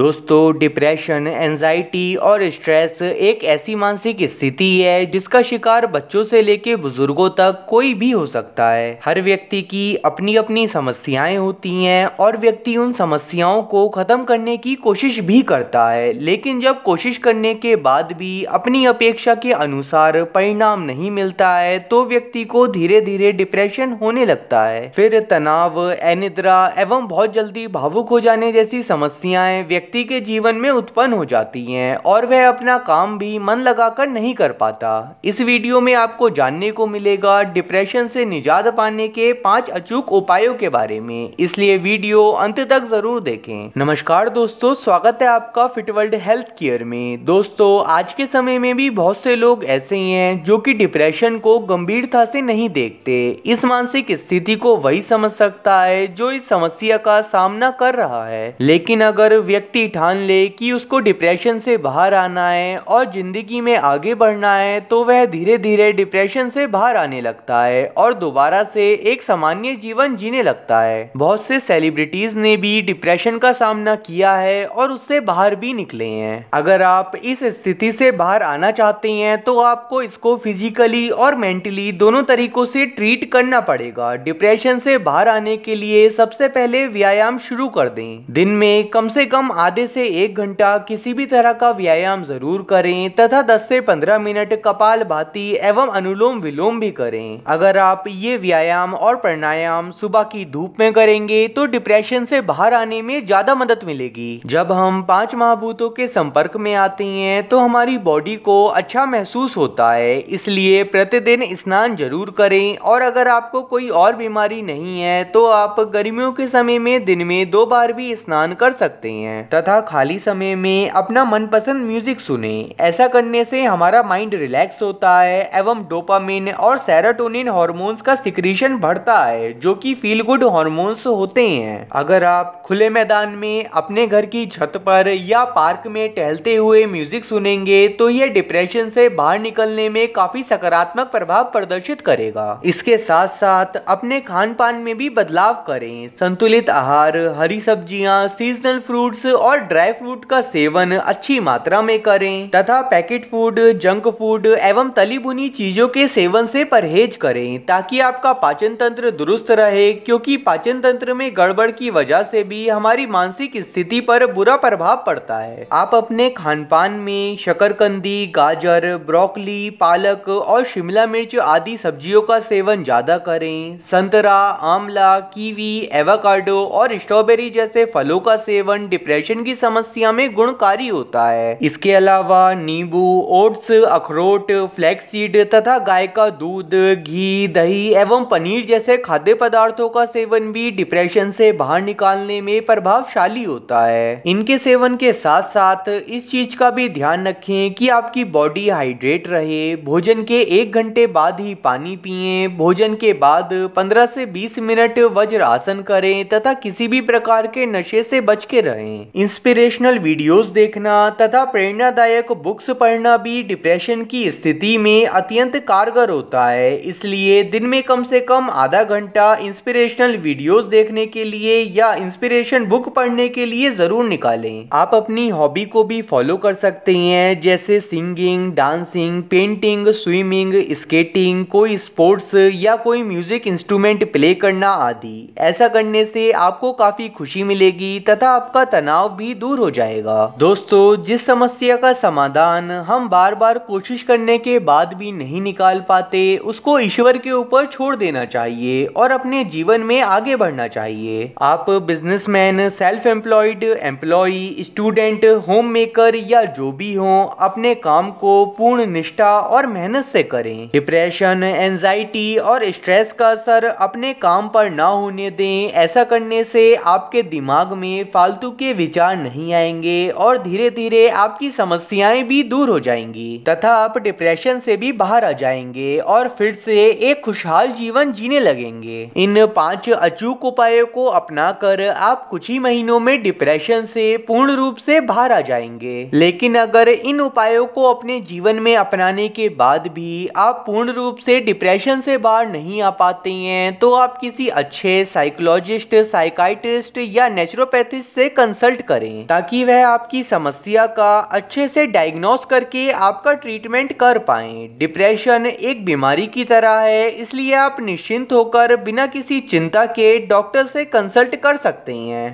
दोस्तों depression anxiety और stress एक ऐसी मानसिक स्थिति है जिसका शिकार बच्चों से लेके बुजुर्गों तक कोई भी हो सकता है हर व्यक्ति की अपनी अपनी समस्याएं होती हैं और व्यक्ति उन समस्याओं को ख़त्म करने की कोशिश भी करता है लेकिन जब कोशिश करने के बाद भी अपनी अपेक्षा के अनुसार परिणाम नहीं मिलता है तो व्यक्ति को धीरे धीरे डिप्रेशन होने लगता है फिर तनाव अनिद्रा एवं बहुत जल्दी भावुक हो जाने जैसी समस्याएं व्यक्ति के जीवन में उत्पन्न हो जाती हैं और वह अपना काम भी मन लगाकर नहीं कर पाता इस वीडियो में आपको जानने को मिलेगा डिप्रेशन से निजात पाने के पांच अचूक उपायों के बारे में इसलिए वीडियो अंत तक जरूर देखें नमस्कार दोस्तों स्वागत है आपका फिटवर्ल्ड हेल्थ केयर में दोस्तों आज के समय में भी बहुत से लोग ऐसे ही है जो की डिप्रेशन को गंभीरता से नहीं देखते इस मानसिक स्थिति को वही समझ सकता है जो इस समस्या का सामना कर रहा है लेकिन अगर व्यक्ति व्यक्ति ठान ले कि उसको डिप्रेशन से बाहर आना है और ज़िंदगी में आगे बढ़ना है तो वह धीरे धीरे डिप्रेशन से बाहर आने लगता है और दोबारा से एक सामान्य जीवन जीने लगता है बहुत से सेलिब्रिटीज़ ने भी डिप्रेशन का सामना किया है और उससे बाहर भी निकले हैं अगर आप इस स्थिति से बाहर आना चाहते हैं तो आपको इसको फिजिकली और मेंटली दोनों तरीकों से ट्रीट करना पड़ेगा डिप्रेशन से बाहर आने के लिए सबसे पहले व्यायाम शुरू कर दें दिन में कम से कम आधे से एक घंटा किसी भी तरह का व्यायाम जरूर करें तथा 10 से 15 मिनट कपाल भाती एवं अनुलोम विलोम भी करें अगर आप ये व्यायाम और प्राणायाम सुबह की धूप में करेंगे तो डिप्रेशन से बाहर आने में ज्यादा मदद मिलेगी जब हम पांच महाभूतों के संपर्क में आते हैं तो हमारी बॉडी को अच्छा महसूस होता है इसलिए प्रतिदिन स्नान जरूर करें और अगर आपको कोई और बीमारी नहीं है तो आप गर्मियों के समय में दिन में दो बार भी स्नान कर सकते हैं तथा खाली समय में अपना मनपसंद म्यूजिक सुने ऐसा करने से हमारा माइंड रिलैक्स होता है एवं डोपामिन और सेराटोनिन हॉर्मोन्स का सिक्रीशन बढ़ता है जो कि फील गुड हॉर्मोन्स होते हैं अगर आप खुले मैदान में अपने घर की छत पर या पार्क में टहलते हुए म्यूजिक सुनेंगे तो यह डिप्रेशन से बाहर निकलने में काफी सकारात्मक प्रभाव प्रदर्शित करेगा इसके साथ साथ अपने खान पान में भी बदलाव करें संतुलित आहार हरी सब्जियाँ सीजनल फ्रूट्स और ड्राई फ्रूट का सेवन अच्छी मात्रा में करें तथा पैकेट फूड जंक फूड एवं तली बुनी चीजों के सेवन से परहेज करें ताकि आपका पाचन तंत्र दुरुस्त रहे क्योंकि पाचन तंत्र में गड़बड़ की वजह से भी हमारी मानसिक स्थिति पर बुरा प्रभाव पड़ता है आप अपने खान पान में शकरकंदी गाजर ब्रोकली पालक और शिमला मिर्च आदि सब्जियों का सेवन ज्यादा करें संतरा आंवला कीवी एवाकाडो और स्ट्रॉबेरी जैसे फलों का सेवन डिप्रेशन डाइजेशन की समस्या में गुणकारी होता है इसके अलावा नींबू ओट्स अखरोट फ्लैक्स सीड तथा गाय का दूध घी दही एवं पनीर जैसे खाद्य पदार्थों का सेवन भी डिप्रेशन से बाहर निकालने में प्रभावशाली होता है इनके सेवन के साथ साथ इस चीज का भी ध्यान रखें कि आपकी बॉडी हाइड्रेट रहे भोजन के एक घंटे बाद ही पानी पिए भोजन के बाद 15 से 20 मिनट वज्रासन करें तथा किसी भी प्रकार के नशे से बच के रहें इंस्पिरेशनल वीडियोस देखना तथा प्रेरणादायक बुक्स पढ़ना भी डिप्रेशन की स्थिति में अत्यंत कारगर होता है इसलिए दिन में कम से कम आधा घंटा इंस्पिरेशनल वीडियोस देखने के लिए या इंस्पिरेशन बुक पढ़ने के लिए ज़रूर निकालें आप अपनी हॉबी को भी फॉलो कर सकते हैं जैसे singing dancing painting swimming skating कोई स्पोर्ट्स या कोई म्यूजिक इंस्ट्रूमेंट प्ले करना आदि ऐसा करने से आपको काफ़ी खुशी मिलेगी तथा आपका तनाव तनाव भी दूर हो जाएगा दोस्तों जिस समस्या का समाधान हम बार बार कोशिश करने के बाद भी नहीं निकाल पाते उसको ईश्वर के ऊपर छोड़ देना चाहिए और अपने जीवन में आगे बढ़ना चाहिए आप businessman self employed employ student home maker या जो भी हो अपने काम को पूर्ण निष्ठा और मेहनत से करें डिप्रेशन एंजाइटी और स्ट्रेस का असर अपने काम पर ना होने दें ऐसा करने से आपके दिमाग में फालतू के विचार विचार नहीं आएंगे और धीरे धीरे आपकी समस्याएं भी दूर हो जाएंगी तथा आप डिप्रेशन से भी बाहर आ जाएंगे और फिर से एक खुशहाल जीवन जीने लगेंगे इन पांच अचूक उपायों को अपना कर आप कुछ ही महीनों में डिप्रेशन से पूर्ण रूप से बाहर आ जाएंगे लेकिन अगर इन उपायों को अपने जीवन में अपनाने के बाद भी आप पूर्ण रूप से डिप्रेशन से बाहर नहीं आ पाते हैं तो आप किसी अच्छे साइकोलॉजिस्ट साइकाइट्रिस्ट या नेचुरोपैथिस्ट से कंसल्ट विजिट करें ताकि वह आपकी समस्या का अच्छे से डायग्नोस करके आपका ट्रीटमेंट कर पाए डिप्रेशन एक बीमारी की तरह है इसलिए आप निश्चिंत होकर बिना किसी चिंता के डॉक्टर से कंसल्ट कर सकते हैं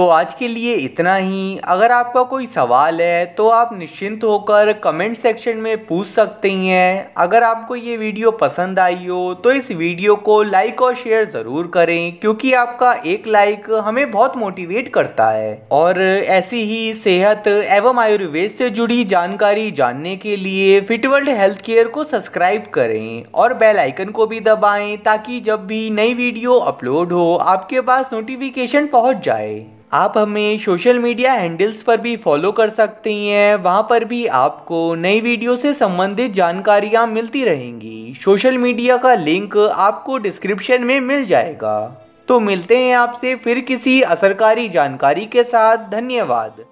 तो आज के लिए इतना ही अगर आपका कोई सवाल है तो आप निश्चिंत होकर कमेंट सेक्शन में पूछ सकते हैं अगर आपको ये वीडियो पसंद आई हो तो इस वीडियो को लाइक और शेयर ज़रूर करें क्योंकि आपका एक लाइक हमें बहुत मोटिवेट करता है और ऐसी ही सेहत एवं आयुर्वेद से जुड़ी जानकारी जानने के लिए फिटवर्ल्ड हेल्थ केयर को सब्सक्राइब करें और बेलाइकन को भी दबाएँ ताकि जब भी नई वीडियो अपलोड हो आपके पास नोटिफिकेशन पहुँच जाए आप हमें सोशल मीडिया हैंडल्स पर भी फॉलो कर सकते हैं वहाँ पर भी आपको नई वीडियो से संबंधित जानकारियाँ मिलती रहेंगी सोशल मीडिया का लिंक आपको डिस्क्रिप्शन में मिल जाएगा तो मिलते हैं आपसे फिर किसी असरकारी जानकारी के साथ धन्यवाद